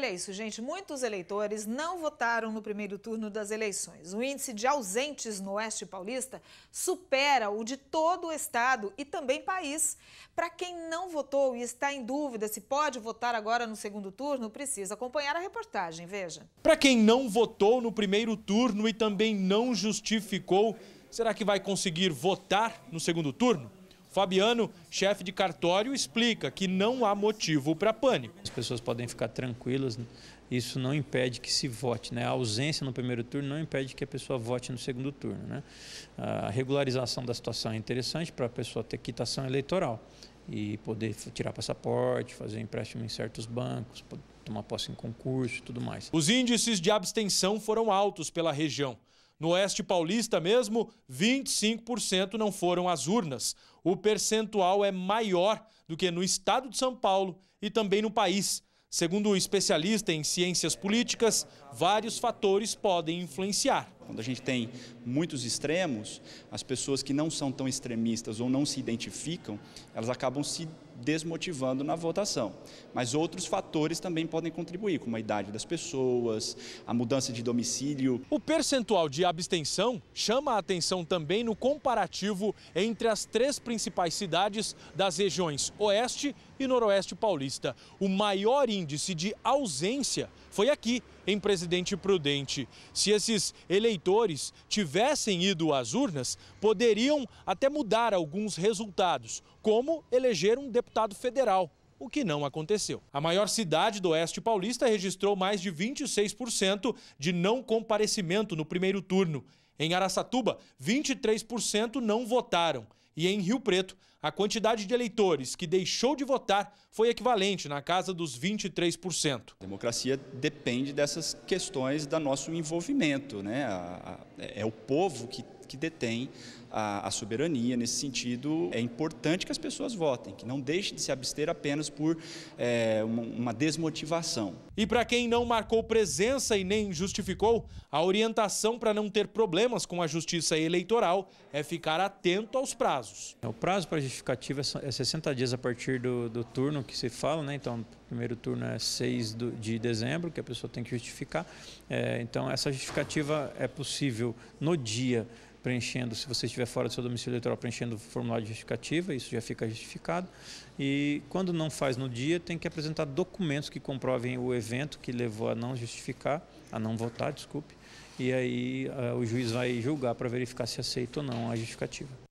olha isso, gente. Muitos eleitores não votaram no primeiro turno das eleições. O índice de ausentes no Oeste Paulista supera o de todo o estado e também país. Para quem não votou e está em dúvida se pode votar agora no segundo turno, precisa acompanhar a reportagem. Veja. Para quem não votou no primeiro turno e também não justificou, será que vai conseguir votar no segundo turno? Fabiano, chefe de cartório, explica que não há motivo para pânico. As pessoas podem ficar tranquilas, isso não impede que se vote. Né? A ausência no primeiro turno não impede que a pessoa vote no segundo turno. Né? A regularização da situação é interessante para a pessoa ter quitação eleitoral e poder tirar passaporte, fazer empréstimo em certos bancos, tomar posse em concurso e tudo mais. Os índices de abstenção foram altos pela região. No Oeste Paulista mesmo, 25% não foram às urnas. O percentual é maior do que no estado de São Paulo e também no país. Segundo o especialista em ciências políticas, vários fatores podem influenciar. Quando a gente tem muitos extremos, as pessoas que não são tão extremistas ou não se identificam, elas acabam se desmotivando na votação. Mas outros fatores também podem contribuir, como a idade das pessoas, a mudança de domicílio. O percentual de abstenção chama a atenção também no comparativo entre as três principais cidades das regiões Oeste e Noroeste Paulista. O maior índice de ausência foi aqui, em Presidente Prudente. Se esses eleitores tivessem ido às urnas, poderiam até mudar alguns resultados, como eleger um deputado federal. O que não aconteceu. A maior cidade do Oeste Paulista registrou mais de 26% de não comparecimento no primeiro turno. Em Araçatuba, 23% não votaram e em Rio Preto, a quantidade de eleitores que deixou de votar foi equivalente na casa dos 23%. A democracia depende dessas questões do nosso envolvimento. Né? É, é o povo que que detém a, a, soberania. Nesse sentido, é importante que as pessoas votem, que não deixem de se abster apenas por é, uma, uma desmotivação. E para quem não marcou presença e nem justificou, a orientação para não ter problemas com a justiça eleitoral é ficar atento aos prazos. É, o prazo para justificativa é 60 é dias a partir do, do turno que se fala, né? Então, primeiro turno é 6 de dezembro, que a pessoa tem que justificar. É, então, essa justificativa é possível no dia preenchendo, se você estiver fora do seu domicílio eleitoral, preenchendo o formulário de justificativa, isso já fica justificado. E quando não faz no dia, tem que apresentar documentos que comprovem o evento que levou a não justificar, a não votar, desculpe. E aí ah, o juiz vai julgar para verificar se aceita ou não a justificativa.